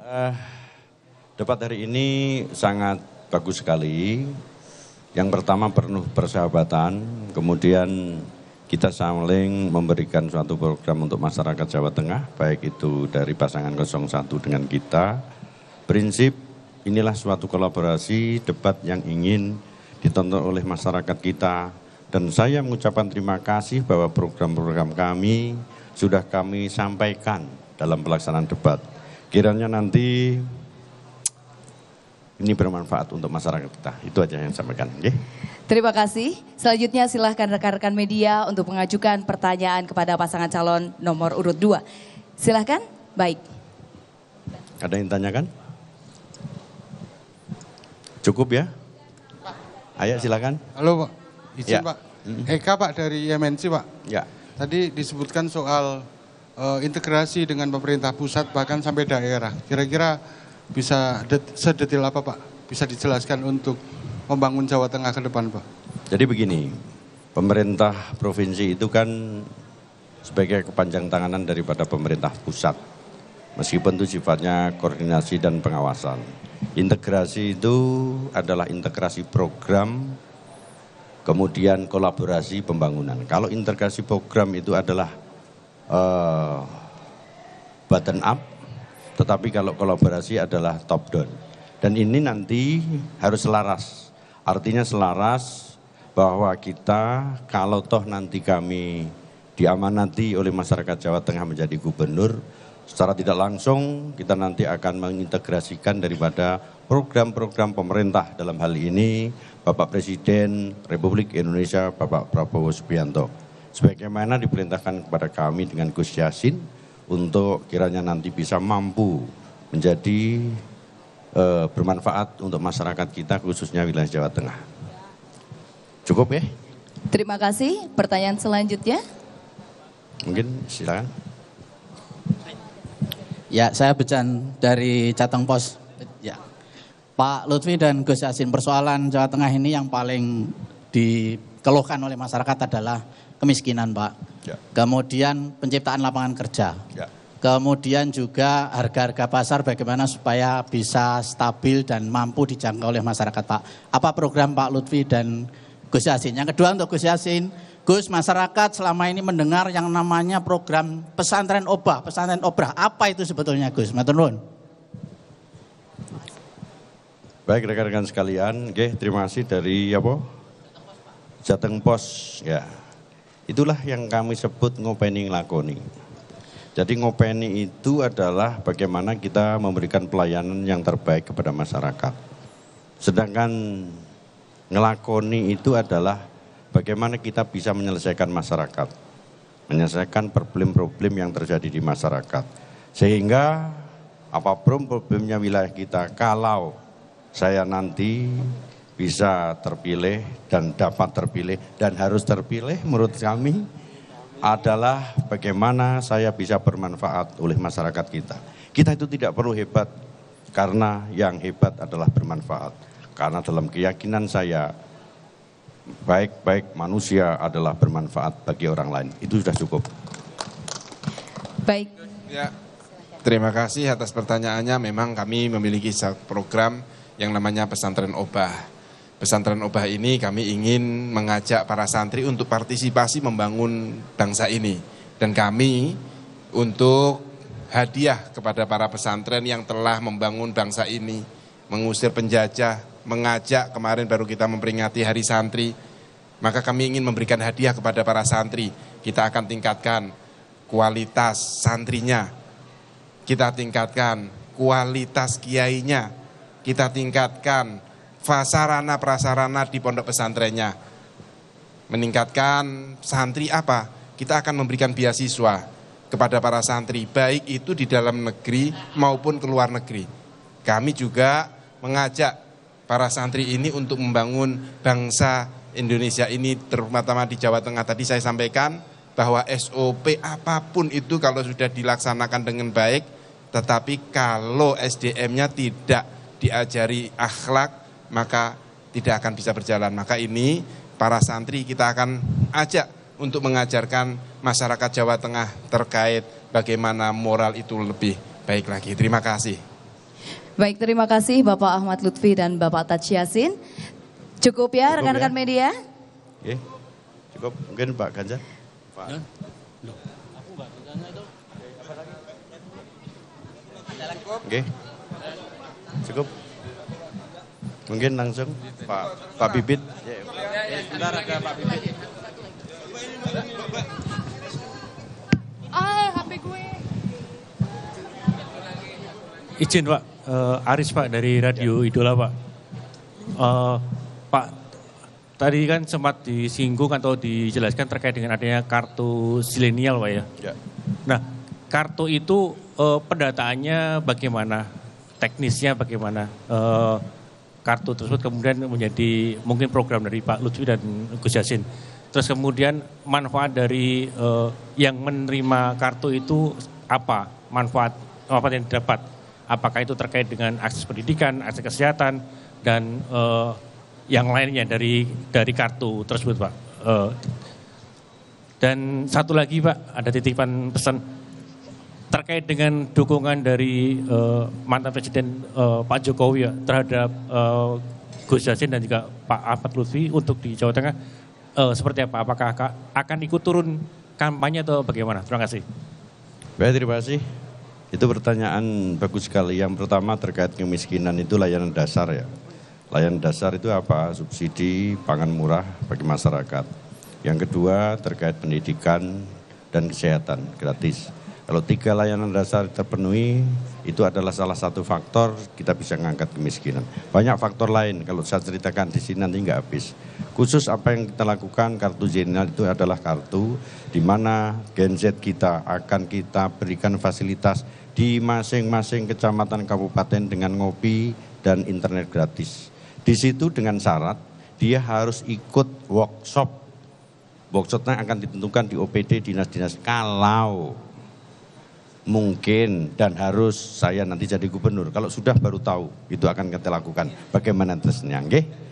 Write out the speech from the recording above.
Uh, debat hari ini sangat bagus sekali. Yang pertama penuh persahabatan, kemudian kita saling memberikan suatu program untuk masyarakat Jawa Tengah, baik itu dari pasangan 01 dengan kita. Prinsip inilah suatu kolaborasi debat yang ingin ditonton oleh masyarakat kita. Dan saya mengucapkan terima kasih bahwa program-program kami sudah kami sampaikan dalam pelaksanaan debat. Kiranya nanti ini bermanfaat untuk masyarakat kita. Itu aja yang saya sampaikan. Okay? Terima kasih. Selanjutnya silahkan rekan-rekan media untuk mengajukan pertanyaan kepada pasangan calon nomor urut 2. Silahkan, baik. Ada yang tanyakan? Cukup ya? Pak. Ayo silahkan. Halo Pak, izin ya. Pak. Eka Pak dari MNC Pak. Ya. Tadi disebutkan soal uh, integrasi dengan pemerintah pusat bahkan sampai daerah. Kira-kira bisa det sedetil apa Pak? Bisa dijelaskan untuk membangun Jawa Tengah ke depan Pak? Jadi begini, pemerintah provinsi itu kan sebagai kepanjang tanganan daripada pemerintah pusat. Meskipun itu sifatnya koordinasi dan pengawasan. Integrasi itu adalah integrasi program kemudian kolaborasi pembangunan. Kalau integrasi program itu adalah uh, button up, tetapi kalau kolaborasi adalah top down. Dan ini nanti harus selaras. Artinya selaras bahwa kita kalau toh nanti kami diamanati oleh masyarakat Jawa Tengah menjadi gubernur, secara tidak langsung kita nanti akan mengintegrasikan daripada program-program pemerintah dalam hal ini Bapak Presiden Republik Indonesia Bapak Prabowo Subianto sebagaimana diperintahkan kepada kami dengan Gus Yasin untuk kiranya nanti bisa mampu menjadi e, bermanfaat untuk masyarakat kita khususnya wilayah Jawa Tengah. Cukup ya? Terima kasih. Pertanyaan selanjutnya. Mungkin silakan. Ya, saya Becan dari Cateng Pos. Ya. Pak Lutfi dan Gus Yasin, persoalan Jawa Tengah ini yang paling dikeluhkan oleh masyarakat adalah kemiskinan, Pak. Ya. Kemudian penciptaan lapangan kerja. Ya. Kemudian juga harga-harga pasar bagaimana supaya bisa stabil dan mampu dijangkau oleh masyarakat, Pak. Apa program Pak Lutfi dan Gus Yasin? Yang kedua untuk Gus Yasin, Gus masyarakat selama ini mendengar yang namanya program pesantren obah, pesantren obrah. Apa itu sebetulnya, Gus? Matur Baik rekan-rekan sekalian, Oke, terima kasih dari apa? Jateng Pos, ya. Itulah yang kami sebut ngopeni lakoni. Jadi ngopeni itu adalah bagaimana kita memberikan pelayanan yang terbaik kepada masyarakat. Sedangkan ngelakoni itu adalah bagaimana kita bisa menyelesaikan masyarakat. Menyelesaikan problem-problem yang terjadi di masyarakat. Sehingga apa problem problemnya wilayah kita kalau saya nanti bisa terpilih dan dapat terpilih dan harus terpilih menurut kami adalah bagaimana saya bisa bermanfaat oleh masyarakat kita. Kita itu tidak perlu hebat karena yang hebat adalah bermanfaat. Karena dalam keyakinan saya baik-baik manusia adalah bermanfaat bagi orang lain. Itu sudah cukup. Baik. Ya. Terima kasih atas pertanyaannya. Memang kami memiliki program yang namanya pesantren obah pesantren Obah ini kami ingin mengajak para santri untuk partisipasi membangun bangsa ini dan kami untuk hadiah kepada para pesantren yang telah membangun bangsa ini, mengusir penjajah, mengajak kemarin baru kita memperingati Hari Santri. Maka kami ingin memberikan hadiah kepada para santri. Kita akan tingkatkan kualitas santrinya. Kita tingkatkan kualitas kiainya. Kita tingkatkan sarana prasarana di pondok pesantrennya. Meningkatkan santri apa? Kita akan memberikan beasiswa kepada para santri, baik itu di dalam negeri maupun ke luar negeri. Kami juga mengajak para santri ini untuk membangun bangsa Indonesia ini, terutama di Jawa Tengah. Tadi saya sampaikan bahwa SOP apapun itu kalau sudah dilaksanakan dengan baik, tetapi kalau SDM-nya tidak diajari akhlak, maka tidak akan bisa berjalan. Maka ini para santri kita akan ajak untuk mengajarkan masyarakat Jawa Tengah terkait bagaimana moral itu lebih baik lagi. Terima kasih. Baik, terima kasih Bapak Ahmad Lutfi dan Bapak Taj Yasin. Cukup ya, ya. rekan-rekan ya. media? Oke. Cukup mungkin Pak Ganjar. Pak. Ya. Oke. Cukup. Mungkin langsung Pak Pak Bibit. Sebentar ada Pak Bibit. Ah, HP gue. Izin Pak, uh, Aris Pak dari Radio Idola Pak. Uh, Pak, tadi kan sempat disinggung atau dijelaskan terkait dengan adanya kartu silenial Pak ya. ya. Nah, kartu itu uh, pendataannya bagaimana? Teknisnya bagaimana? Uh, kartu tersebut kemudian menjadi mungkin program dari Pak Lutfi dan Gus Yasin. Terus kemudian manfaat dari uh, yang menerima kartu itu apa? Manfaat apa yang didapat. Apakah itu terkait dengan akses pendidikan, akses kesehatan dan uh, yang lainnya dari dari kartu tersebut, Pak. Uh, dan satu lagi, Pak, ada titipan pesan terkait dengan dukungan dari uh, mantan presiden uh, Pak Jokowi ya, terhadap uh, Gus Yassin dan juga Pak Ahmad Lutfi untuk di Jawa Tengah uh, seperti apa? Apakah akan ikut turun kampanye atau bagaimana? Terima kasih. Baik, terima kasih. Itu pertanyaan bagus sekali. Yang pertama terkait kemiskinan itu layanan dasar ya. Layanan dasar itu apa? Subsidi pangan murah bagi masyarakat. Yang kedua terkait pendidikan dan kesehatan gratis. Kalau tiga layanan dasar terpenuhi, itu adalah salah satu faktor kita bisa mengangkat kemiskinan. Banyak faktor lain, kalau saya ceritakan di sini nanti nggak habis. Khusus apa yang kita lakukan, kartu jenial itu adalah kartu di mana Gen Z kita akan kita berikan fasilitas di masing-masing kecamatan kabupaten dengan ngopi dan internet gratis. Di situ dengan syarat dia harus ikut workshop. Workshopnya akan ditentukan di OPD dinas-dinas kalau mungkin dan harus saya nanti jadi gubernur. Kalau sudah baru tahu itu akan kita lakukan. Bagaimana terusnya, nggih?